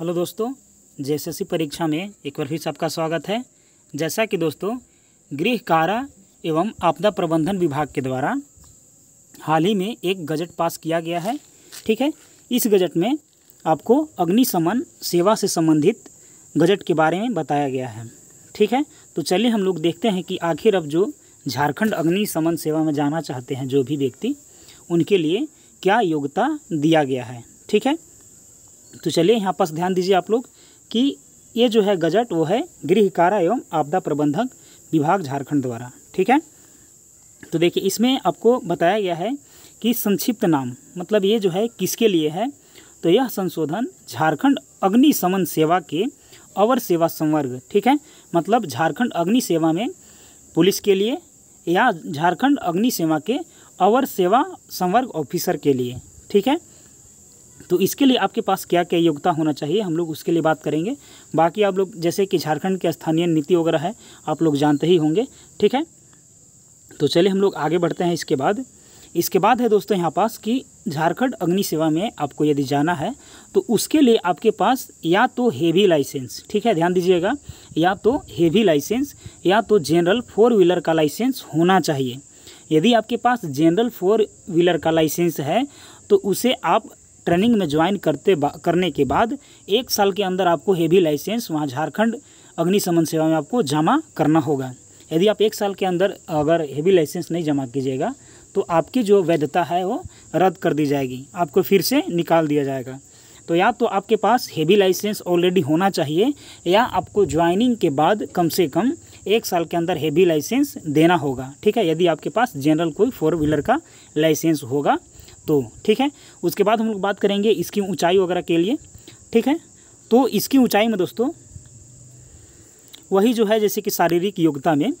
hello दोस्तों JSSC परीक्षा में एक बार फिर से आपका स्वागत है जैसा कि दोस्तों गृह कारा एवं आपदा प्रबंधन विभाग के द्वारा हाल ही में एक गजट पास किया गया है ठीक है इस गजट में आपको अग्निशमन सेवा से संबंधित गजट के बारे में बताया गया है ठीक है तो चलिए हम लोग देखते हैं कि आखिर अब जो झारखंड अग्निशमन सेवा में जाना चाहते हैं जो भी व्यक्ति उनके लिए क्या योग्यता दिया गया है ठीक है तो चलिए यहाँ पास ध्यान दीजिए आप लोग कि ये जो है गजट वो है गृह कारा एवं आपदा प्रबंधक विभाग झारखंड द्वारा ठीक है तो देखिए इसमें आपको बताया गया है कि संक्षिप्त नाम मतलब ये जो है किसके लिए है तो यह संशोधन झारखंड अग्निशमन सेवा के अवर सेवा संवर्ग ठीक है मतलब झारखंड अग्नि सेवा में पुलिस के लिए या झारखंड अग्नि सेवा के अवर सेवा संवर्ग ऑफिसर के लिए ठीक है तो इसके लिए आपके पास क्या क्या योग्यता होना चाहिए हम लोग उसके लिए बात करेंगे बाकी आप लोग जैसे कि झारखंड के स्थानीय नीति वगैरह है आप लोग जानते ही होंगे ठीक है तो चलिए हम लोग आगे बढ़ते हैं इसके बाद इसके बाद है दोस्तों यहाँ पास कि झारखंड अग्नि सेवा में आपको यदि जाना है तो उसके लिए आपके पास या तो हेवी लाइसेंस ठीक है ध्यान दीजिएगा या तो हेवी लाइसेंस या तो जनरल फोर व्हीलर का लाइसेंस होना चाहिए यदि आपके पास जनरल फोर व्हीलर का लाइसेंस है तो उसे आप ट्रेनिंग में ज्वाइन करते करने के बाद एक साल के अंदर आपको हेवी लाइसेंस वहाँ झारखंड अग्निशमन सेवा में आपको जमा करना होगा यदि आप एक साल के अंदर अगर हेवी लाइसेंस नहीं जमा कीजिएगा तो आपकी जो वैधता है वो रद्द कर दी जाएगी आपको फिर से निकाल दिया जाएगा तो या तो आपके पास हेवी लाइसेंस ऑलरेडी होना चाहिए या आपको ज्वाइनिंग के बाद कम से कम एक साल के अंदर हेवी लाइसेंस देना होगा ठीक है यदि आपके पास जनरल कोई फोर व्हीलर का लाइसेंस होगा तो ठीक है उसके बाद हम लोग बात करेंगे इसकी ऊंचाई वगैरह के लिए ठीक है तो इसकी ऊंचाई में दोस्तों वही जो है जैसे कि शारीरिक योग्यता में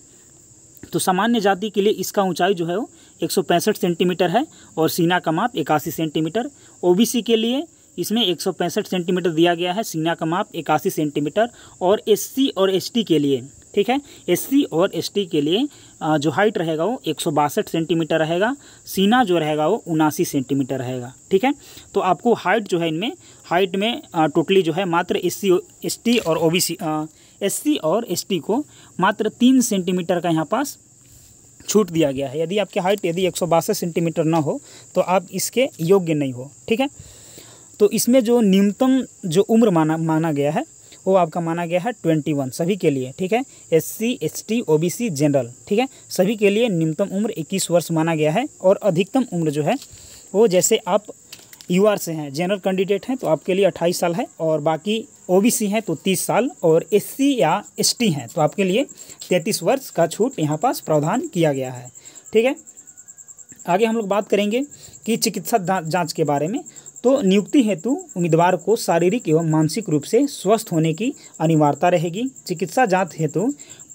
तो सामान्य जाति के लिए इसका ऊंचाई जो है वो एक सेंटीमीटर है और सीना का माप इक्यासी सेंटीमीटर ओ के लिए इसमें एक सेंटीमीटर दिया गया है सीना का माप इक्यासी सेंटीमीटर और एस और एस के लिए ठीक है एससी और एसटी के लिए जो हाइट रहेगा वो एक सेंटीमीटर रहेगा सीना जो रहेगा वो उनासी सेंटीमीटर रहेगा ठीक है तो आपको हाइट जो है इनमें हाइट में टोटली जो है मात्र एस सी और ओ एससी और एसटी को मात्र तीन सेंटीमीटर का यहाँ पास छूट दिया गया है यदि आपकी हाइट यदि एक सेंटीमीटर ना हो तो आप इसके योग्य नहीं हो ठीक है तो इसमें जो न्यूनतम जो उम्र माना माना गया है वो आपका माना गया है ट्वेंटी वन सभी के लिए ठीक है S C S T O B C general ठीक है सभी के लिए न्यूनतम उम्र इक्कीस वर्ष माना गया है और अधिकतम उम्र जो है वो जैसे आप यू से हैं जनरल कैंडिडेट हैं तो आपके लिए अट्ठाईस साल है और बाकी ओ बी सी हैं तो तीस साल और एस सी या एस टी हैं तो आपके लिए तैंतीस वर्ष का छूट यहाँ पास प्रावधान किया गया है ठीक है आगे हम लोग बात करेंगे कि चिकित्सा जांच के बारे में तो नियुक्ति हेतु उम्मीदवार को शारीरिक एवं मानसिक रूप से स्वस्थ होने की अनिवार्यता रहेगी चिकित्सा जांच हेतु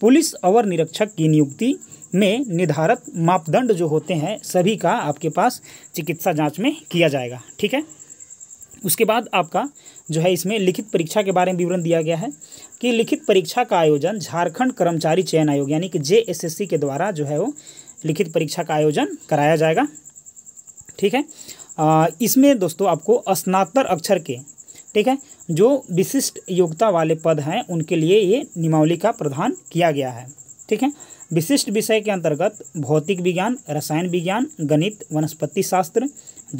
पुलिस अवर निरीक्षक की नियुक्ति में निर्धारित मापदंड जो होते हैं सभी का आपके पास चिकित्सा जांच में किया जाएगा ठीक है उसके बाद आपका जो है इसमें लिखित परीक्षा के बारे में विवरण दिया गया है कि लिखित परीक्षा का आयोजन झारखंड कर्मचारी चयन आयोग यानी कि जे के द्वारा जो है वो लिखित परीक्षा का आयोजन कराया जाएगा ठीक है इसमें दोस्तों आपको स्नातर अक्षर के ठीक है जो विशिष्ट योग्यता वाले पद हैं उनके लिए ये नियमावली का प्रदान किया गया है ठीक है विशिष्ट विषय के अंतर्गत भौतिक विज्ञान रसायन विज्ञान गणित वनस्पति शास्त्र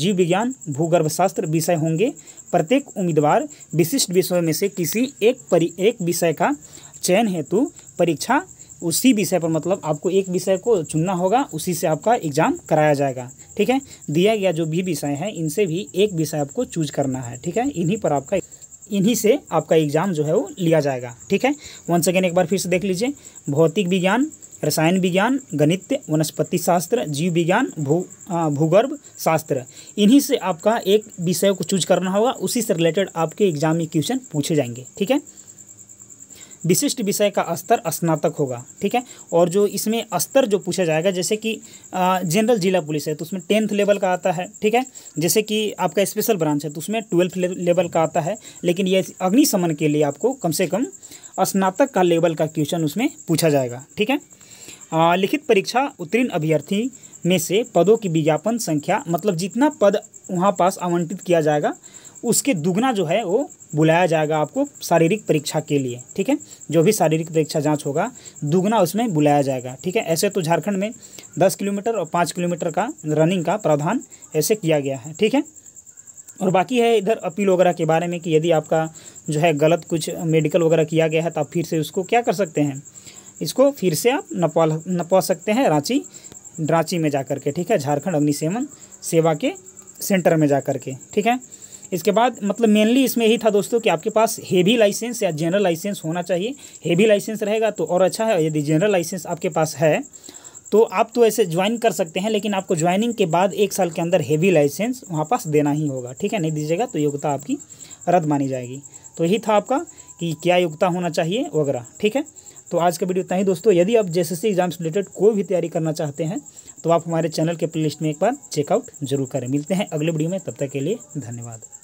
जीव विज्ञान भूगर्भ शास्त्र विषय होंगे प्रत्येक उम्मीदवार विशिष्ट विषयों में से किसी एक परि एक विषय का चयन हेतु परीक्षा उसी विषय पर मतलब आपको एक विषय को चुनना होगा उसी से आपका एग्ज़ाम कराया जाएगा ठीक है दिया गया जो भी विषय है इनसे भी एक विषय आपको चूज करना है ठीक है इन्हीं पर आपका इन्हीं से आपका एग्ज़ाम जो है वो लिया जाएगा ठीक है वन सेकेंड एक बार फिर से देख लीजिए भौतिक विज्ञान रसायन विज्ञान गणित वनस्पति शास्त्र जीव विज्ञान भू भूगर्भ शास्त्र इन्हीं से आपका एक विषय को चूज करना होगा उसी से रिलेटेड आपके एग्जाम में क्वेश्चन पूछे जाएंगे ठीक है विशिष्ट विषय का स्तर स्नातक होगा ठीक है और जो इसमें स्तर जो पूछा जाएगा जैसे कि जनरल जिला पुलिस है तो उसमें टेंथ लेवल का आता है ठीक है जैसे कि आपका स्पेशल ब्रांच है तो उसमें ट्वेल्थ लेवल का आता है लेकिन ये अग्निशमन के लिए आपको कम से कम स्नातक का लेवल का क्वेश्चन उसमें पूछा जाएगा ठीक है आ, लिखित परीक्षा उत्तीर्ण अभ्यर्थी में से पदों की विज्ञापन संख्या मतलब जितना पद वहाँ पास आवंटित किया जाएगा उसके दुगना जो है वो बुलाया जाएगा आपको शारीरिक परीक्षा के लिए ठीक है जो भी शारीरिक परीक्षा जांच होगा दुगना उसमें बुलाया जाएगा ठीक है ऐसे तो झारखंड में दस किलोमीटर और पाँच किलोमीटर का रनिंग का प्रावधान ऐसे किया गया है ठीक है और बाकी है इधर अपील वगैरह के बारे में कि यदि आपका जो है गलत कुछ मेडिकल वगैरह किया गया है तो आप फिर से उसको क्या कर सकते हैं इसको फिर से आप नपवा नपवा सकते हैं रांची रांची में जा कर के ठीक है झारखंड अग्निशमन सेवा के सेंटर में जा कर के ठीक है इसके बाद मतलब मेनली इसमें यही था दोस्तों कि आपके पास हेवी लाइसेंस या जनरल लाइसेंस होना चाहिए हेवी लाइसेंस रहेगा तो और अच्छा है यदि जनरल लाइसेंस आपके पास है तो आप तो ऐसे ज्वाइन कर सकते हैं लेकिन आपको ज्वाइनिंग के बाद एक साल के अंदर हेवी लाइसेंस वहाँ पास देना ही होगा ठीक है नहीं दीजिएगा तो योग्यता आपकी रद्द मानी जाएगी तो यही था आपका कि क्या योग्यता होना चाहिए वगैरह ठीक है तो आज का वीडियो इतना ही दोस्तों यदि आप जैसे से एग्जाम से रिलेटेड कोई भी तैयारी करना चाहते हैं तो आप हमारे चैनल के प्ले में एक बार चेकआउट जरूर करें मिलते हैं अगले वीडियो में तब तक के लिए धन्यवाद